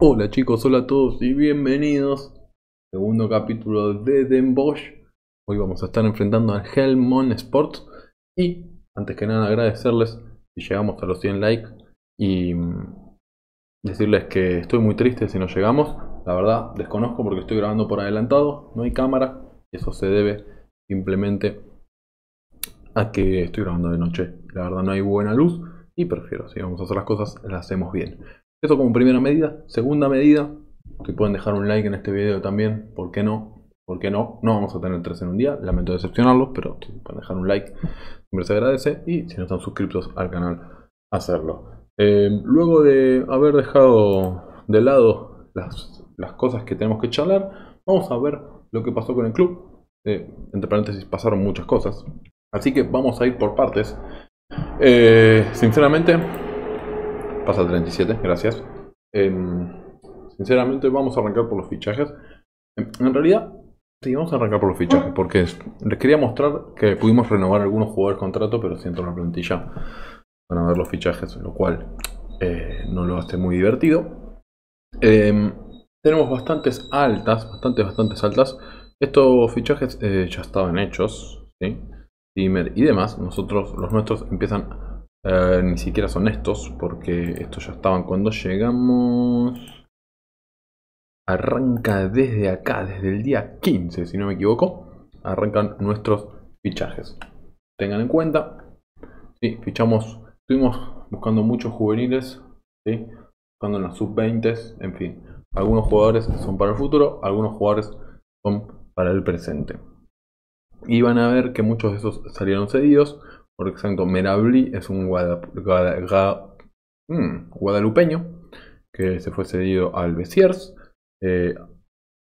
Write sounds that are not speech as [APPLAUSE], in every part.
Hola chicos, hola a todos y bienvenidos. Segundo capítulo de Den Bosch. Hoy vamos a estar enfrentando al Helmon Sports. Y antes que nada agradecerles si llegamos a los 100 likes y mm, decirles que estoy muy triste si no llegamos. La verdad desconozco porque estoy grabando por adelantado, no hay cámara. Eso se debe simplemente a que estoy grabando de noche. La verdad no hay buena luz y prefiero, si vamos a hacer las cosas, las hacemos bien. Eso como primera medida. Segunda medida, que pueden dejar un like en este video también, ¿por qué no? ¿Por qué no? No vamos a tener tres en un día, lamento decepcionarlos, pero si pueden dejar un like, siempre se agradece. Y si no están suscritos al canal, hacerlo. Eh, luego de haber dejado de lado las, cosas que tenemos que charlar, vamos a ver lo que pasó con el club. Eh, entre paréntesis, pasaron muchas cosas. Así que vamos a ir por partes. Eh, sinceramente, Pasa 37, gracias. Em, sinceramente, vamos a arrancar por los fichajes. Em, en realidad, sí, vamos a arrancar por los fichajes, porque les quería mostrar que pudimos renovar algunos jugadores contrato, pero siento la plantilla van a ver los fichajes, lo cual eh, no lo hace muy divertido. Em, tenemos bastantes altas, bastantes, bastantes altas. Estos fichajes eh, ya estaban hechos, y demás. Nosotros, los nuestros empiezan eh, ni siquiera son estos, porque estos ya estaban cuando llegamos. Arranca desde acá, desde el día 15, si no me equivoco. Arrancan nuestros fichajes. Tengan en cuenta. Sí, fichamos. Estuvimos buscando muchos juveniles. ¿sí? Buscando en las sub-20. En fin. Algunos jugadores son para el futuro. Algunos jugadores son para el presente. Y van a ver que muchos de esos salieron cedidos por ejemplo, Merabli es un mm, guadalupeño que se fue cedido al Besiers. Eh,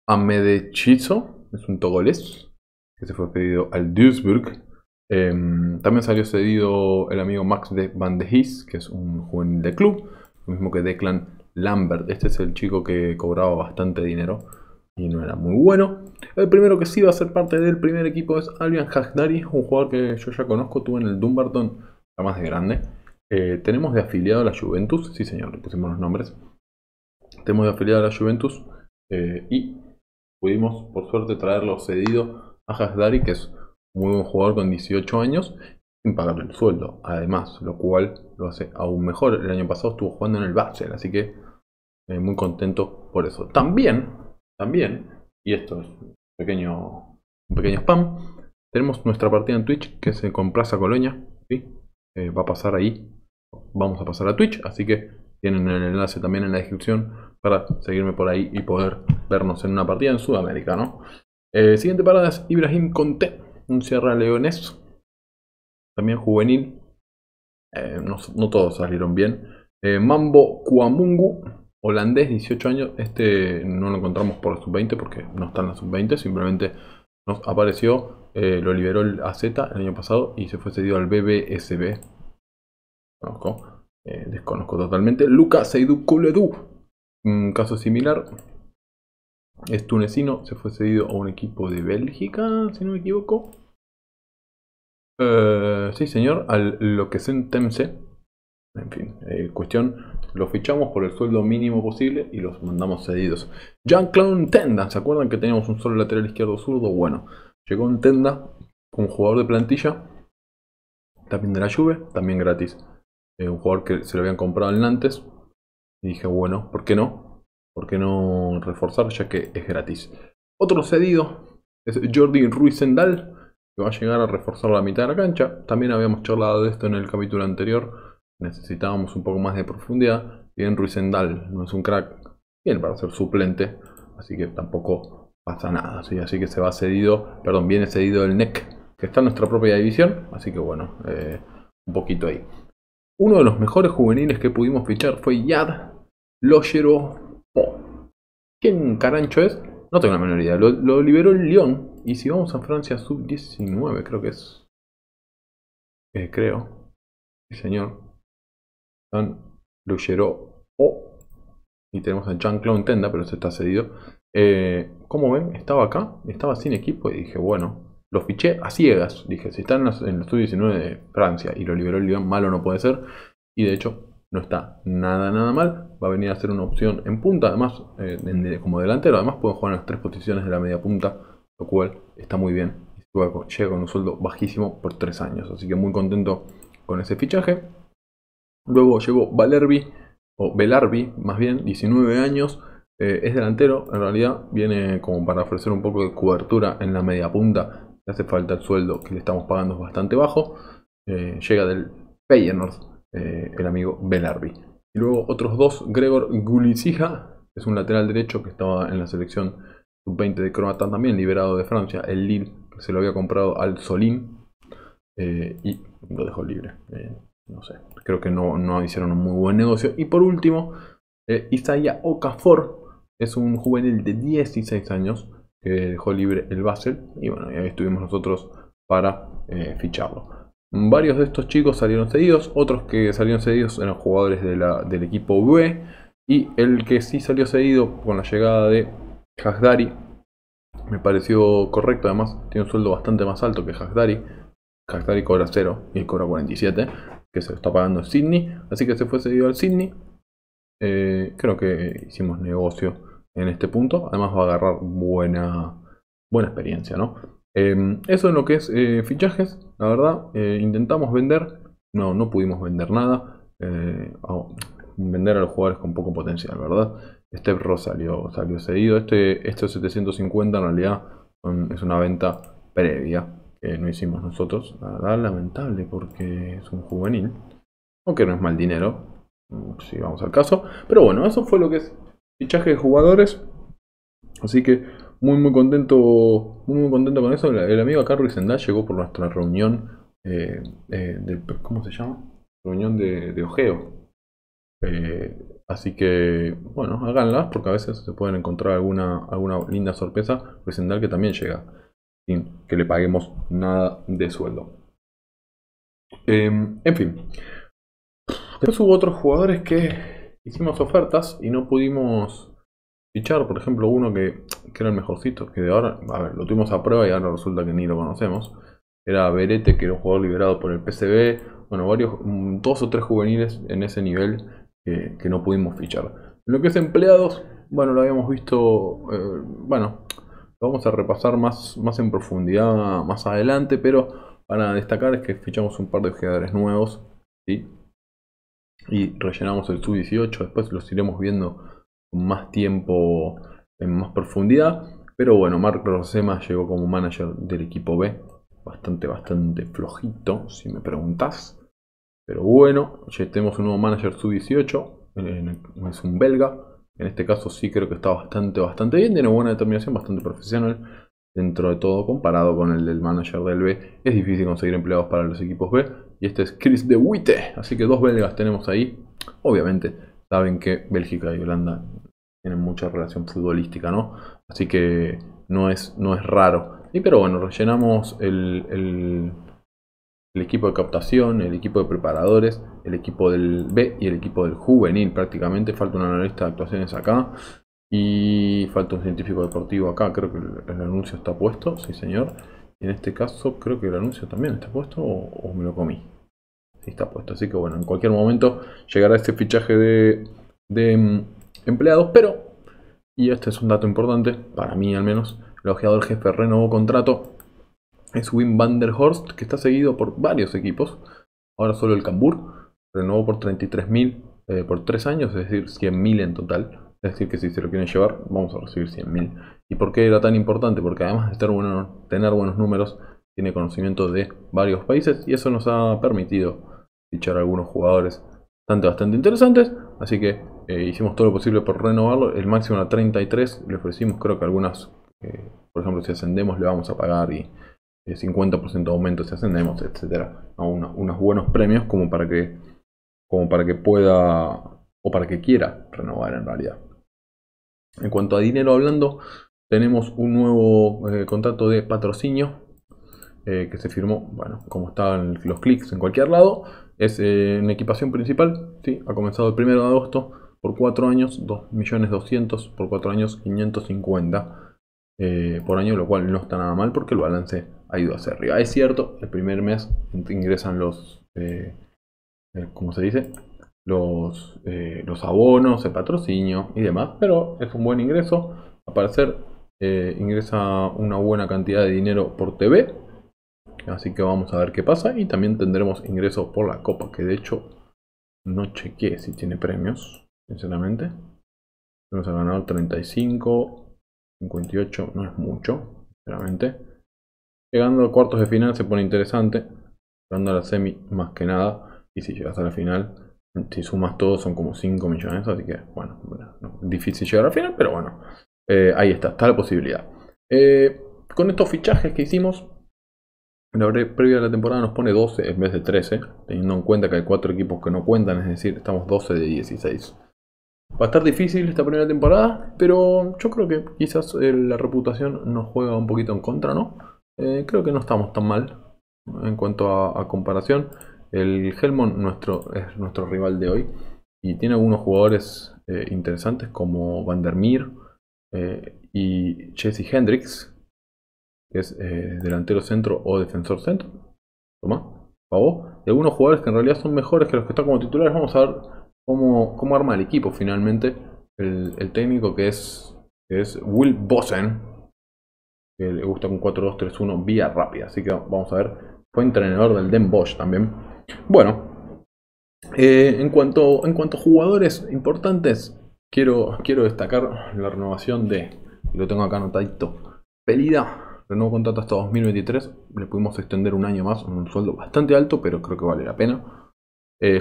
Amedechizo es un togolés que se fue cedido al Duisburg. Em, también salió cedido el amigo Max de Van de His, que es un juvenil de club, lo mismo que Declan Lambert. Este es el chico que cobraba bastante dinero y no era muy bueno. El primero que sí va a ser parte del primer equipo es Albion Hagdari, un jugador que yo ya conozco, tuve en el Dumbarton, la más de grande. Eh, tenemos de afiliado a la Juventus, sí señor, le pusimos los nombres. Tenemos de afiliado a la Juventus eh, y pudimos por suerte traerlo cedido a Hagdari. que es muy buen jugador con 18 años, sin pagarle el sueldo. Además, lo cual lo hace aún mejor. El año pasado estuvo jugando en el Bachel. así que eh, muy contento por eso. También también, y esto es un pequeño, spam, tenemos nuestra partida en Twitch que se complaza Colonia, ¿sí? Eh, va a pasar ahí, vamos a pasar a Twitch, así que tienen el enlace también en la descripción para seguirme por ahí y poder vernos en una partida en Sudamérica, ¿no? Eh, siguiente parada es Ibrahim Conté, un Sierra Leones, también juvenil, eh, no, no, todos salieron bien. Mambo Kuamungu holandés, 18 años. Este no lo encontramos por la sub-20 porque no está en la sub-20, simplemente nos apareció, eh, lo liberó el AZ el año pasado y se fue cedido al BBSB. Conozco, eh, desconozco totalmente. Lucas Seidu Kouledou, un caso similar. Es tunecino, se fue cedido a un equipo de Bélgica, si no me equivoco. Eh, sí, señor, al lo que se En fin, cuestión los fichamos por el sueldo mínimo posible y los mandamos cedidos. Jean-Claude Tenda, ¿se acuerdan que teníamos un solo lateral izquierdo zurdo? Bueno, llegó un Tenda, un jugador de plantilla, también de la Juve, también gratis. Eh, un jugador que se lo habían comprado en Nantes. Y dije, bueno, ¿por qué no? ¿Por qué no reforzar ya que es gratis? Otro cedido es Jordi Ruiz que va a llegar a reforzar la mitad de la cancha. También habíamos charlado de esto en el capítulo anterior necesitábamos un poco más de profundidad. Bien, Endal, no es un crack, bien para ser suplente, así que tampoco pasa nada. ¿sí? Así que se va cedido, perdón, viene cedido el NEC, que está en nuestra propia división, así que bueno, eh, un poquito ahí. Uno de los mejores juveniles que pudimos fichar fue Yad Logero Po. ¿Quién carancho es? No tengo la menor idea. Lo, liberó el Lyon. Y si vamos a Francia sub-19, creo que es. Eh, creo. Sí, señor. Dan O. Y tenemos a Jean-Claude Tenda, pero se está cedido. Eh, como ven, estaba acá, estaba sin equipo y dije, bueno, lo fiché a ciegas. Dije, si está en, el estudio 19 de Francia y lo liberó el Lyon, malo no puede ser. Y de hecho, no está nada, nada mal. Va a venir a ser una opción en punta, además, eh, como delantero. Además, puede jugar en las tres posiciones de la media punta, lo cual está muy bien. Llega con un sueldo bajísimo por tres años. Así que muy contento con ese fichaje. Luego llegó Valerbi, o Belarbi, más bien, 19 años. Eh, es delantero, en realidad viene como para ofrecer un poco de cobertura en la media punta. Le hace falta el sueldo que le estamos pagando bastante bajo. Eh, llega del Feyenoord, eh, el amigo Belarbi. Y luego otros dos, Gregor Gulisija, es un lateral derecho que estaba en la selección sub-20 de Croata también, liberado de Francia, el Lille, se lo había comprado al Solín y lo dejó libre. no sé, creo que no, hicieron un muy buen negocio. Y por último, eh, Isaiah Okafor es un juvenil de 16 años que dejó libre el Basel. Y bueno, ahí estuvimos nosotros para eh, ficharlo. Varios de estos chicos salieron cedidos, otros que salieron cedidos eran jugadores del equipo B. Y el que sí salió cedido con la llegada de Hasdari me pareció correcto. Además, tiene un sueldo bastante más alto que Hasdari. Hasdari cobra 0 y él cobra 47 que se lo está pagando Sydney. Así que se fue cedido al Sydney. Eh, creo que hicimos negocio en este punto. Además va a agarrar buena, buena experiencia, ¿no? Em, eso es lo que es eh, fichajes. La verdad, eh, intentamos vender. No, no pudimos vender nada. Oh, vender a los jugadores con poco potencial, ¿verdad? Este Ross salió, cedido. Este, este 750 en realidad es una venta previa que no hicimos nosotros. La verdad, lamentable porque es un juvenil. Aunque no es mal dinero, mm, si vamos al caso. Pero bueno, eso fue lo que es fichaje de jugadores. Así que muy muy contento, muy, muy contento con eso. El amigo acá Ruiz llegó por nuestra reunión eh, eh, de, ¿cómo se llama? Reunión de, ojeo. Eh, así que, bueno, háganlas porque a veces se pueden encontrar alguna, alguna linda sorpresa. Ruiz Sendá que también llega que le paguemos nada de sueldo. Em, en fin. Después hubo otros jugadores que hicimos ofertas y no pudimos fichar. Por ejemplo, uno que, que era el mejorcito, que de ahora, lo tuvimos a prueba y ahora resulta que ni lo conocemos. Era Berete, que era un jugador liberado por el PCB. Bueno, varios, dos o tres juveniles en ese nivel que, no pudimos fichar. lo que es empleados, bueno, lo habíamos visto, eh, bueno, vamos a repasar más, más en profundidad más adelante, pero para destacar es que fichamos un par de jugadores nuevos y rellenamos el sub-18, después los iremos viendo con más tiempo, en más profundidad. Pero bueno, Marco Rosema llegó como manager del equipo B, bastante, bastante flojito, si me preguntás. Pero bueno, ya tenemos un nuevo manager sub-18, es un belga, en este caso sí creo que está bastante, bastante bien. Tiene buena determinación, bastante profesional. Dentro de todo, comparado con el del manager del B, es difícil conseguir empleados para los equipos B. Y este es Chris de Witte. Así que dos belgas tenemos ahí. Obviamente, saben que Bélgica y Holanda tienen mucha relación futbolística, ¿no? Así que no es, no es raro. Y pero bueno, rellenamos el, el el equipo de captación, el equipo de preparadores, el equipo del B y el equipo del juvenil prácticamente. Falta un analista de actuaciones acá y falta un científico deportivo acá. Creo que el, anuncio está puesto, sí señor. en este caso creo que el anuncio también está puesto o, me lo comí. Sí está puesto, así que bueno, en cualquier momento llegará este fichaje de, mm, empleados, pero, y este es un dato importante, para mí al menos, el ojeador jefe renovó contrato es Wim van der Horst, que está seguido por varios equipos. Ahora solo el Cambur, renovó por 33.000 eh, por 3 años, es decir, 100.000 en total. Es decir, que si se lo quieren llevar, vamos a recibir 100.000. ¿Y por qué era tan importante? Porque además de bueno, tener buenos números, tiene conocimiento de varios países y eso nos ha permitido fichar algunos jugadores bastante, bastante interesantes. Así que eh, hicimos todo lo posible por renovarlo. El máximo era 33, le ofrecimos creo que algunas, eh, por ejemplo, si ascendemos le vamos a pagar y 50% eh, de aumento si ascendemos, etcétera, a unos buenos premios como para que como para que pueda o para que quiera renovar en realidad. En cuanto a dinero hablando, tenemos un nuevo eh, contrato de patrocinio eh, que se firmó, bueno, como estaban los clics en cualquier lado, es una en equipación principal, ¿sí? ha comenzado el 1 de agosto por 4 años, 2.200.000 por 4 años 550 por año, lo cual no está nada mal porque el balance ha ido hacia arriba. Es cierto, el primer mes ingresan los, eh, eh se dice? Los, eh, los abonos, el patrocinio y demás, pero es un buen ingreso. Al parecer eh, ingresa una buena cantidad de dinero por TV, así que vamos a ver qué pasa y también tendremos ingresos por la copa, que de hecho no chequeé si tiene premios, sinceramente. Vamos a ganar 35, 58, no es mucho, sinceramente. Llegando a cuartos de final se pone interesante. Llegando a la semi más que nada. Y si llegas a la final, si sumas todo son como 5 millones. Así que bueno, difícil llegar a la final, pero bueno. Eh, ahí está, está la posibilidad. Eh, con estos fichajes que hicimos, la previa de la temporada nos pone 12 en vez de 13, teniendo en cuenta que hay 4 equipos que no cuentan, es decir, estamos 12 de 16. Va a estar difícil esta primera temporada, pero yo creo que quizás eh, la reputación nos juega un poquito en contra, ¿no? Eh, creo que no estamos tan mal en cuanto a, comparación. El Helmond nuestro, es nuestro rival de hoy y tiene algunos jugadores eh, interesantes como Van der Meer eh, y Jesse Hendricks, que es delantero centro o defensor centro. Toma, pavo. Y algunos jugadores que en realidad son mejores que los que están como titulares. Vamos a ver cómo, arma el equipo finalmente el, técnico que es, es Will Bosen le gusta con 4-2-3-1 vía rápida. Así que vamos a ver. Fue entrenador del Den Bosch también. Bueno, eh, en, cuanto, en cuanto a jugadores importantes, quiero, quiero destacar la renovación de. Lo tengo acá anotadito. Pelida, renovó contrato hasta 2023. Le pudimos extender un año más, un sueldo bastante alto, pero creo que vale la pena. Eh,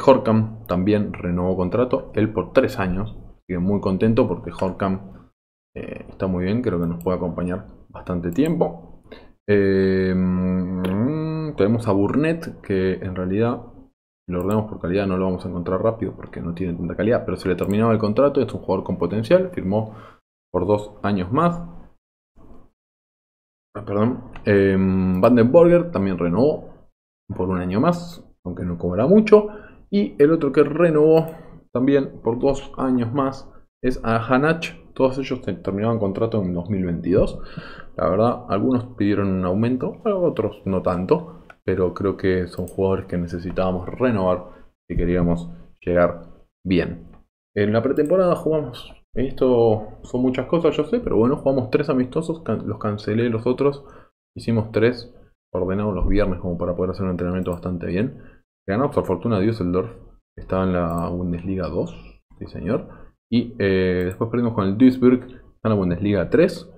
también renovó contrato, él por 3 años. Así muy contento porque Horkam eh, está muy bien, creo que nos puede acompañar bastante tiempo. Eh, mm, tenemos a Burnett, que en realidad lo ordenamos por calidad, no lo vamos a encontrar rápido porque no tiene tanta calidad, pero se le terminaba el contrato, es un jugador con potencial, firmó por dos años más. Ah, perdón. Eh, em, Vandenborger también renovó por un año más, aunque no cobra mucho. Y el otro que renovó también por dos años más es a Hanach. Todos ellos terminaban contrato en 2022. La verdad, algunos pidieron un aumento, otros no tanto. Pero creo que son jugadores que necesitábamos renovar si queríamos llegar bien. En la pretemporada jugamos. Esto son muchas cosas, yo sé, pero bueno, jugamos tres amistosos. Los cancelé los otros. Hicimos tres ordenados los viernes como para poder hacer un entrenamiento bastante bien. Ganamos por fortuna Düsseldorf. Estaba en la Bundesliga 2, sí señor y eh, después perdimos con el Duisburg en la Bundesliga 3.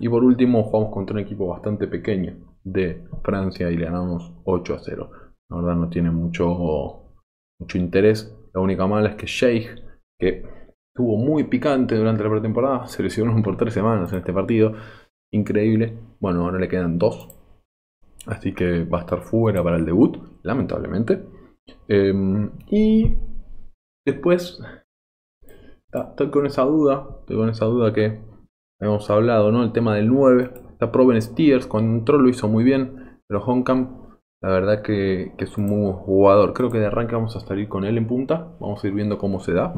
Y por último jugamos contra un equipo bastante pequeño de Francia y le ganamos 8 a 0. La verdad no tiene mucho, mucho interés. La única mala es que Sheikh, que estuvo muy picante durante la pretemporada, se lesionó [LAUGHS] por 3 semanas en este partido. Increíble. Bueno, ahora le quedan 2. Así que va a estar fuera para el debut, lamentablemente. Em, y después estoy con esa duda, estoy con esa duda que hemos hablado, ¿no? El tema del 9. Está Proven Steers, control lo hizo muy bien, pero Honkamp, la verdad que, es un muy buen jugador. Creo que de arranque vamos a salir con él en punta, vamos a ir viendo cómo se da.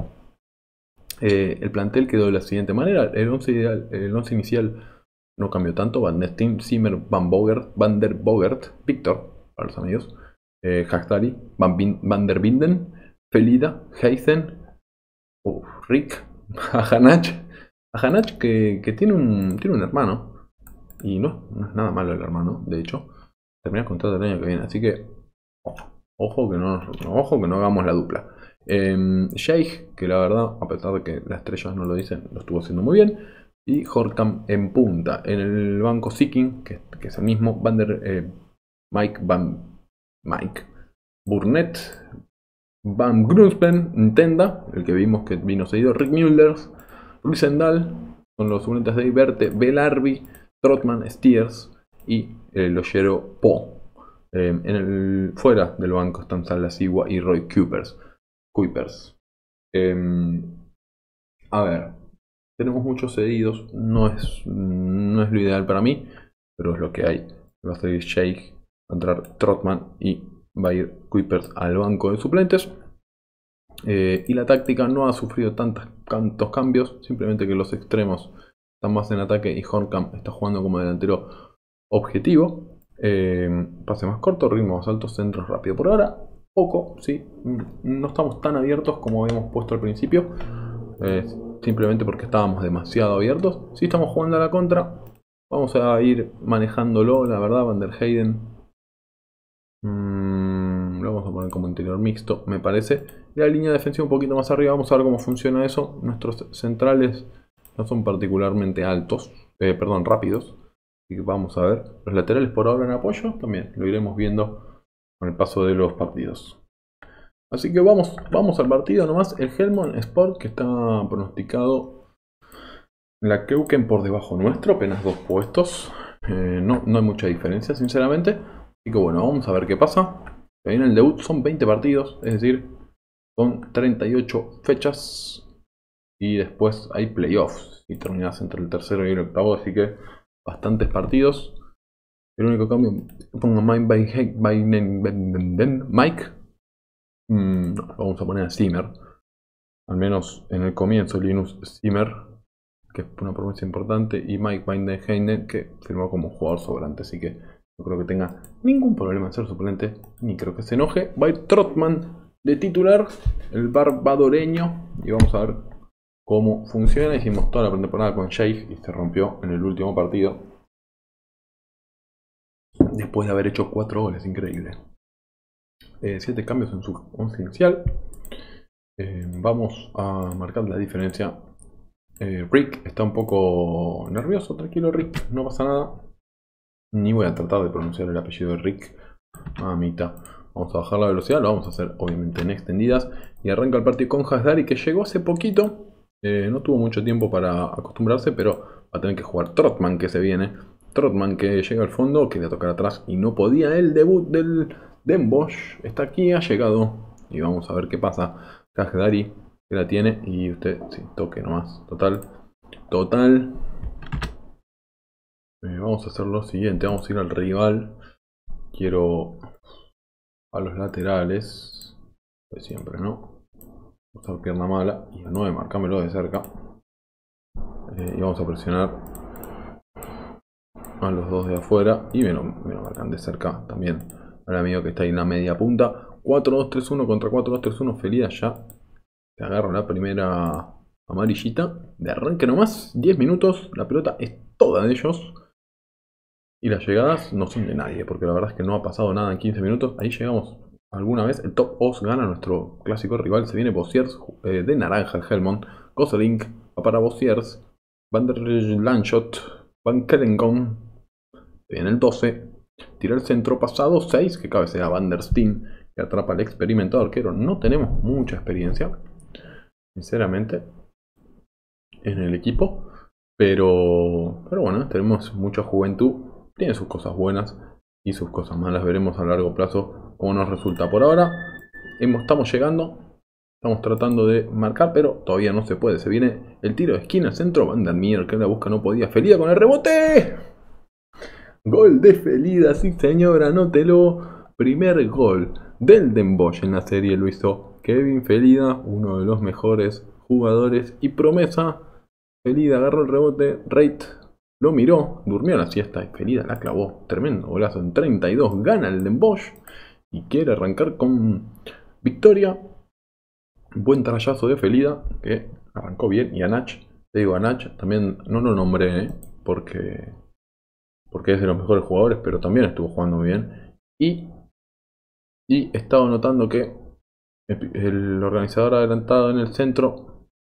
Eh, el plantel quedó de la siguiente manera, el 11 ideal, el inicial no cambió tanto, Van der Simmer Zimmer, Van, Bogert, Van der Bogert, Víctor, para los amigos, eh, Van, Van der Binden, Felida, Heisen, Rick [LAUGHS] Ajanach, Ajanach que, que, tiene, un, tiene un hermano, y no, es nada malo el hermano, de hecho, termina con el año que viene, así que ojo, que no, ojo que no hagamos la dupla. Eh, em, Sheikh, que la verdad, a pesar de que las estrellas no lo dicen, lo estuvo haciendo muy bien. Y Hortam en punta. En el banco Seeking, que, es el mismo, Van eh, Mike Van Mike Burnett, Van Grunspen, Nintendo, el que vimos que vino seguido, Rick Mullers, Ruiz Endal, con los unidades de Iberte, Belarbi, Trotman, Steers y el Ollero Po. Em, en el, fuera del banco están sigua y Roy Kuipers. Em, a ver, tenemos muchos cedidos, no es, no es lo ideal para mí, pero es lo que hay. Va a seguir Shake, entrar Trotman y va a ir Kuipers al banco de suplentes. Eh, y la táctica no ha sufrido tantos, tantos cambios, simplemente que los extremos están más en ataque y Hornkamp está jugando como delantero objetivo. Eh, pase más corto, ritmo más alto, centros rápido. Por ahora, poco, sí, no estamos tan abiertos como habíamos puesto al principio, eh, simplemente porque estábamos demasiado abiertos. Si estamos jugando a la contra, vamos a ir manejándolo, la verdad, Van der Hayden Mm, lo vamos a poner como interior mixto, me parece. la línea defensiva un poquito más arriba, vamos a ver cómo funciona eso. Nuestros centrales no son particularmente altos, eh, perdón, rápidos. Así que vamos a ver. Los laterales por ahora en apoyo, también lo iremos viendo con el paso de los partidos. Así que vamos, vamos al partido nomás. El Helmond Sport que está pronosticado la Keuken por debajo nuestro, apenas dos puestos. Eh, no, no hay mucha diferencia, sinceramente. Así que bueno, vamos a ver qué pasa. En el debut, son 20 partidos, es decir, son 38 fechas. Y después hay playoffs. Y terminas entre el tercero y el octavo, así que bastantes partidos. El único cambio, pongo Mike Mike. Mm, vamos a poner a Zimmer. Al menos en el comienzo, Linus Zimmer, que es una promesa importante, y Mike Heine que firmó como jugador sobrante, así que no creo que tenga ningún problema en ser suplente, ni creo que se enoje. Va Trotman de titular, el barbadoreño, y vamos a ver cómo funciona. Hicimos toda la pretemporada con Sheikh y se rompió en el último partido. Después de haber hecho cuatro goles, increíble. 7 eh, cambios en su once inicial. Eh, vamos a marcar la diferencia. Eh, Rick está un poco nervioso, tranquilo Rick, no pasa nada. Ni voy a tratar de pronunciar el apellido de Rick. Mamita. Vamos a bajar la velocidad, lo vamos a hacer obviamente en extendidas. Y arranca el partido con Hasdari que llegó hace poquito. Eh, no tuvo mucho tiempo para acostumbrarse, pero va a tener que jugar Trotman que se viene. Trotman que llega al fondo, quería tocar atrás y no podía. El debut del Denbosch está aquí, ha llegado. Y vamos a ver qué pasa. Hasdari que la tiene y usted, sí, toque nomás. Total, total, eh, vamos a hacer lo siguiente, vamos a ir al rival. Quiero a los laterales, de siempre, ¿no? Usar pierna mala y a 9, marcámelo de cerca. Eh, y vamos a presionar a los dos de afuera y me lo, marcan de cerca también. al amigo que está ahí en la media punta. 4-2-3-1 contra 4-2-3-1, Felida ya. Te agarro la primera amarillita de arranque nomás. 10 minutos, la pelota es toda de ellos. Y las llegadas no son de nadie, porque la verdad es que no ha pasado nada en 15 minutos. Ahí llegamos alguna vez. El top os gana nuestro clásico rival. Se viene Bossiers eh, de naranja, El Helmond. Koselink va para Bossiers. Van der Landshot. Van Kellengon. viene el 12. Tira el centro pasado 6, que cabe cabecea Van der Steen, que atrapa al experimentado arquero. No tenemos mucha experiencia, sinceramente, en el equipo. Pero, pero bueno, tenemos mucha juventud tiene sus cosas buenas y sus cosas malas. Veremos a largo plazo cómo nos resulta. Por ahora estamos llegando. Estamos tratando de marcar, pero todavía no se puede. Se viene el tiro de esquina, centro. Banda der que la busca, no podía. Felida con el rebote. Gol de Felida, sí señora, anótelo. Primer gol del Den en la serie lo hizo Kevin Felida, uno de los mejores jugadores y promesa. Felida agarró el rebote, Rate lo miró, durmió la siesta y Felida, la clavó. Tremendo golazo en 32. Gana el Bosch y quiere arrancar con victoria. Buen trayazo de Felida que arrancó bien. Y Anach, te digo, Nach, también no lo nombré ¿eh? porque, porque es de los mejores jugadores, pero también estuvo jugando bien. Y, y estaba notando que el organizador adelantado en el centro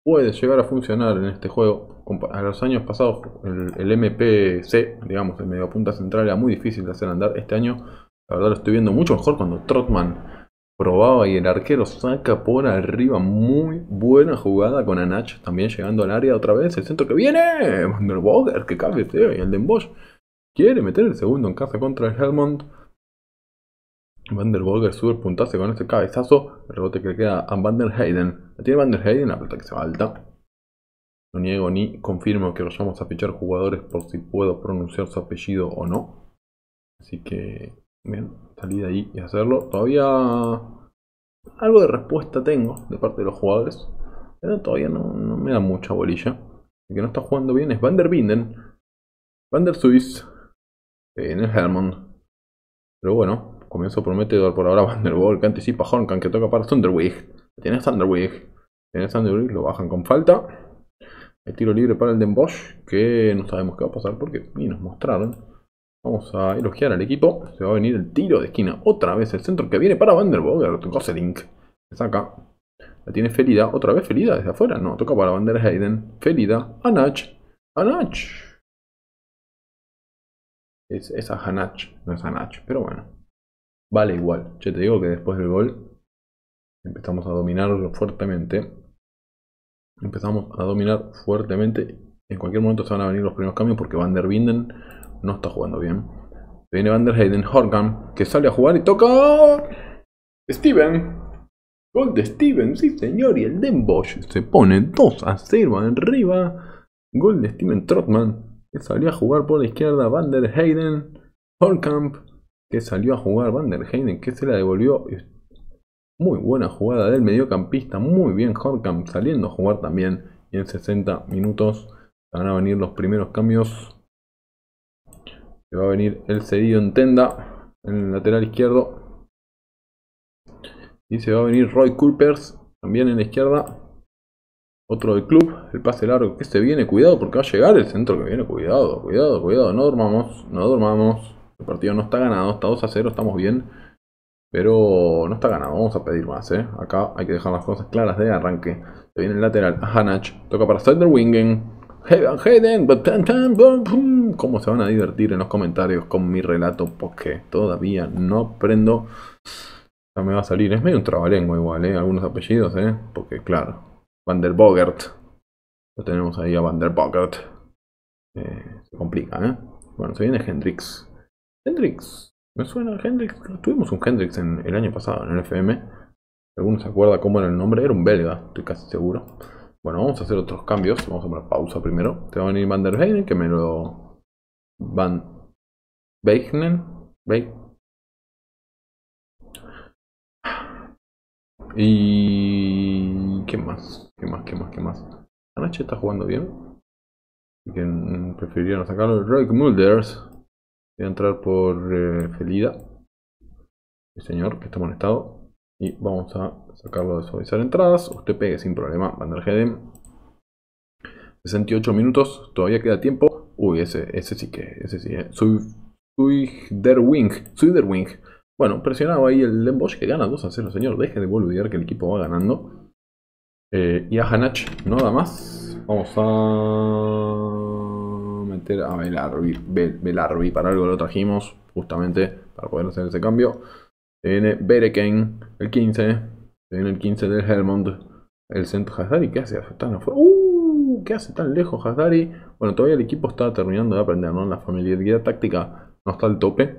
puede llegar a funcionar en este juego. A los años pasados el, MPC, digamos, el punta central era muy difícil de hacer andar. Este año, la verdad, lo estoy viendo mucho mejor cuando Trotman probaba y el arquero saca por arriba. Muy buena jugada con Anach también llegando al área otra vez. El centro que viene, el el que cabecea y el de Bosch. Quiere meter el segundo en casa contra el Helmond. Van der sube con este cabezazo. El rebote que le queda a Van der Hayden. La tiene Van der Hayden, la pelota que se va alta. No niego ni confirmo que vayamos a fichar jugadores por si puedo pronunciar su apellido o no. Así que, bien, salir de ahí y hacerlo. Todavía algo de respuesta tengo de parte de los jugadores. Pero todavía no, me da mucha bolilla. El que no está jugando bien es Van der Binden, Van der Suiz, en el Pero bueno, comienzo prometedor por ahora [LAUGHS] Vanderbilt, que anticipa Honkan, que toca para Thunderwig. tiene Thunderwig. tiene Thunderwig, lo bajan con falta. El tiro libre para el Den Bosch, que no sabemos qué va a pasar porque ni nos mostraron. Vamos a elogiar al equipo. Se va a venir el tiro de esquina. Otra vez el centro que viene para Vanderbilt. Gosselink. Se saca. La tiene Felida. Otra vez Felida desde afuera. No, toca para Vander Hayden. Felida. Anach. Anach. Es, es a Hanach. No es Anach. Pero bueno. Vale igual. Yo te digo que después del gol empezamos a dominar fuertemente. Empezamos a dominar fuertemente. En cualquier momento se van a venir los primeros cambios porque Van der Binden no está jugando bien. Viene Van der Heyden, que sale a jugar y toca... Steven. Gol de Steven, sí señor. Y el Den se pone 2 a 0 arriba. Gol de Steven Trotman. Que salió a jugar por la izquierda. Van der Heyden. Horkamp que salió a jugar Van der que se la devolvió. Muy buena jugada del mediocampista, muy bien Horkamp saliendo a jugar también. Y en 60 minutos van a venir los primeros cambios. Se va a venir el cedido en tenda en el lateral izquierdo. Y se va a venir Roy Culpers también en la izquierda. Otro del club, el pase largo que se viene, cuidado porque va a llegar el centro que viene, cuidado, cuidado, cuidado, no dormamos, no dormamos. El partido no está ganado, está 2 a 0, estamos bien. Pero no está ganado, vamos a pedir más, ¿eh? Acá hay que dejar las cosas claras de arranque. Se viene el lateral, Hanach, toca para Wingen. ¿Cómo se van a divertir en los comentarios con mi relato? Porque todavía no prendo. Ya me va a salir. Es medio un trabalengo igual, ¿eh? Algunos apellidos, ¿eh? Porque, claro. Van der Lo tenemos ahí a Van der eh, se complica, ¿eh? Bueno, se viene Hendrix. Hendrix. Me suena a Hendrix. Tuvimos un Hendrix en, el año pasado en el FM. ¿Alguno se acuerda cómo era el nombre? Era un belga, estoy casi seguro. Bueno, vamos a hacer otros cambios. Vamos a poner pausa primero. Te va a venir Van der Heijden, que me lo... Van... Beijnen. Be... Y... ¿Qué más? ¿Qué más? ¿Qué más? ¿Qué más? Anache está jugando bien. ¿Quién preferiría no sacarlo. Rogue Mulders. Voy a entrar por eh, Felida. El señor que está molestado. Y vamos a sacarlo de suavizar entradas. Usted pegue sin problema. Van GDM. 68 minutos. Todavía queda tiempo. Uy, ese, sí que. Ese sí, Soy. Soy Soy Bueno, presionado ahí el Lembosch que gana 2 a 0, señor. Deje de boludear que el equipo va ganando. Eh, y a Hanach, nada más. Vamos a a Belarbi. Belarbi, para algo lo trajimos, justamente para poder hacer ese cambio. Se viene Bereken, el 15. Se viene el 15 del Helmond. El centro Hazari, ¿qué hace? ¡Uh! ¿Qué hace tan lejos Hazari Bueno, todavía el equipo está terminando de aprender, ¿no? La familiaridad táctica no está al tope.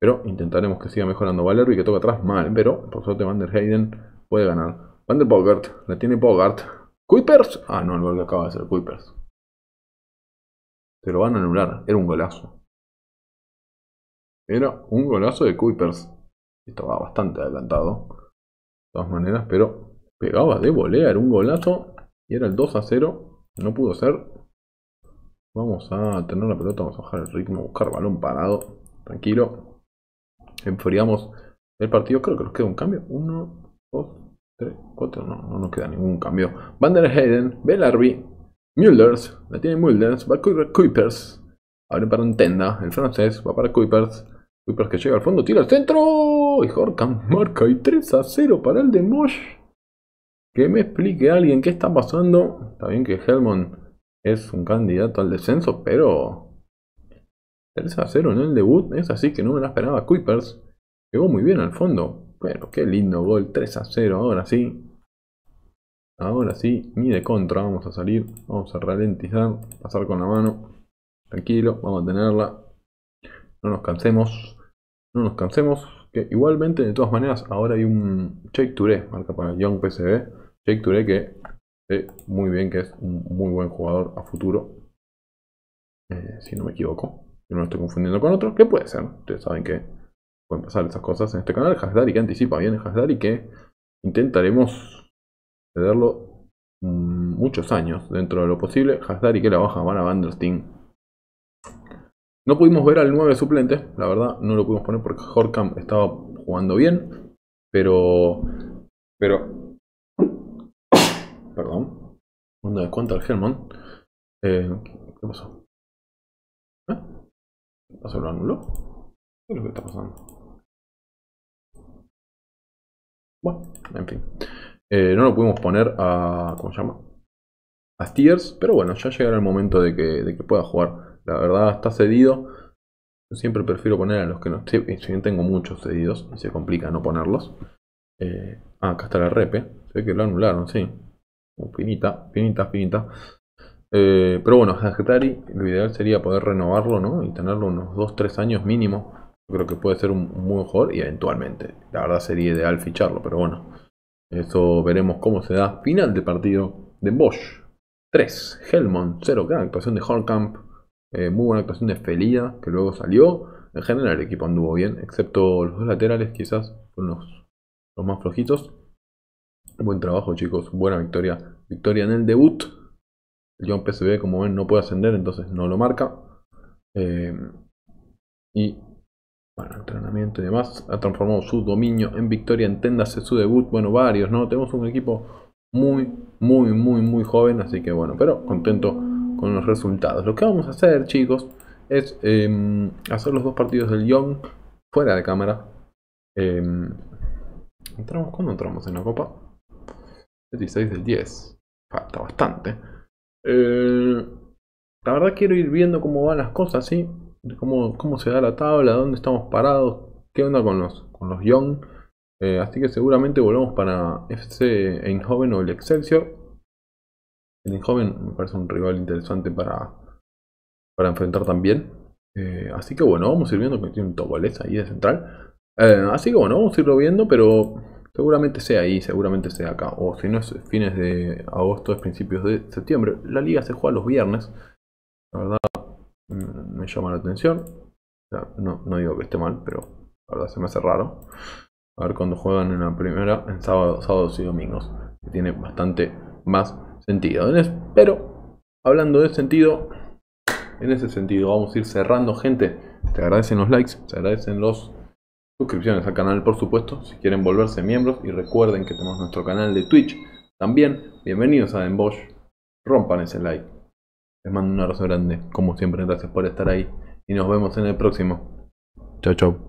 Pero intentaremos que siga mejorando. Valerby que toca atrás mal, pero por suerte Van der Hayden puede ganar. Van der Bogart, la tiene Bogart. Kuipers. Ah, no, el gol que acaba de ser Kuipers. Se lo van a anular. Era un golazo. Era un golazo de Kuipers. Estaba bastante adelantado. De todas maneras, pero pegaba de volea. Era un golazo. Y era el 2 a 0. No pudo ser. Vamos a tener la pelota. Vamos a bajar el ritmo. Buscar balón parado. Tranquilo. Enfriamos el partido. Creo que nos queda un cambio. 1, 2, 3, 4. No, no nos queda ningún cambio. Van der Heiden, Bellarby, Mullers, la tiene Mullers, va Kuipers. Abre para tenda el francés, va para Kuipers. Kuipers que llega al fondo, tira al centro. Y Horkham marca y 3 a 0 para el de Mosh. Que me explique alguien qué está pasando. Está bien que Helmond es un candidato al descenso, pero 3 a 0 en el debut. Es así que no me la esperaba. Kuipers llegó muy bien al fondo. Pero qué lindo gol, 3 a 0 ahora sí. Ahora sí, ni de contra vamos a salir. Vamos a ralentizar, pasar con la mano. Tranquilo, vamos a tenerla. No nos cansemos. No nos cansemos. Que igualmente, de todas maneras, ahora hay un Jake Touré, marca para Young PCB. Jake Touré que sé muy bien, que es un muy buen jugador a futuro. Eh, si no me equivoco. yo no lo estoy confundiendo con otro. Que puede ser. Ustedes saben que pueden pasar esas cosas en este canal. y que anticipa bien el y que intentaremos de mm, muchos años dentro de lo posible. Hasdar y que la baja van a Van Vandersteen. No pudimos ver al 9 suplente, la verdad, no lo pudimos poner porque Horkam estaba jugando bien, pero. Pero. [COUGHS] Perdón. de cuenta al Helmond. Eh, ¿Qué pasó? ¿Eh? ¿Pasó el anuló? ¿Qué es lo que está pasando? Bueno, en fin. Eh, no lo pudimos poner a. ¿Cómo se llama? A Steers, pero bueno, ya llegará el momento de que, de que pueda jugar. La verdad, está cedido. Yo siempre prefiero poner a los que no. Si bien tengo muchos cedidos y se complica no ponerlos. Eh, ah, acá está la repe. Se que lo anularon, sí. Uh, finita, finita, finita. Eh, pero bueno, Hagetari lo ideal sería poder renovarlo, ¿no? Y tenerlo unos 2-3 años mínimo. creo que puede ser un, muy mejor y eventualmente. La verdad sería ideal ficharlo, pero bueno. Eso veremos cómo se da. Final de partido de Bosch. 3. Helmond 0. Gran actuación de Hornkamp. Eh, muy buena actuación de Felida. que luego salió. En general el equipo anduvo bien, excepto los dos laterales quizás son los, más flojitos. Buen trabajo chicos, buena victoria. Victoria en el debut. El guión PSV como ven no puede ascender, entonces no lo marca. Eh, y bueno, entrenamiento y demás. Ha transformado su dominio en victoria. Enténdase su debut. Bueno, varios, ¿no? Tenemos un equipo muy, muy, muy, muy joven. Así que bueno, pero contento con los resultados. Lo que vamos a hacer, chicos, es em, hacer los dos partidos del Young fuera de cámara. Em, ¿Entramos? ¿Cuándo entramos en la copa? 16 del 10. Falta bastante. Eh, la verdad quiero ir viendo cómo van las cosas, ¿sí? cómo, se da la tabla, dónde estamos parados, qué onda con los, con los Young. Eh, así que seguramente volvemos para FC Eindhoven o el Excelsior. El Eindhoven me parece un rival interesante para, enfrentar también. Eh, así que bueno, vamos a ir viendo que tiene un tobolés ahí de central. Eh, así que bueno, vamos a irlo viendo, pero seguramente sea ahí, seguramente sea acá. O si no es fines de agosto, es principios de septiembre. La liga se juega los viernes. La verdad, me llama la atención. No, digo que esté mal, pero la verdad se me hace raro. A ver cuando juegan en la primera, en sábados y domingos. Que tiene bastante más sentido. Pero, hablando de sentido, en ese sentido vamos a ir cerrando, gente. Te agradecen los likes, te agradecen los suscripciones al canal, por supuesto. Si quieren volverse miembros y recuerden que tenemos nuestro canal de Twitch también. Bienvenidos a Denbosch. Rompan ese like. Les mando un abrazo grande. Como siempre, gracias por estar ahí. Y nos vemos en el próximo. Chao, chao.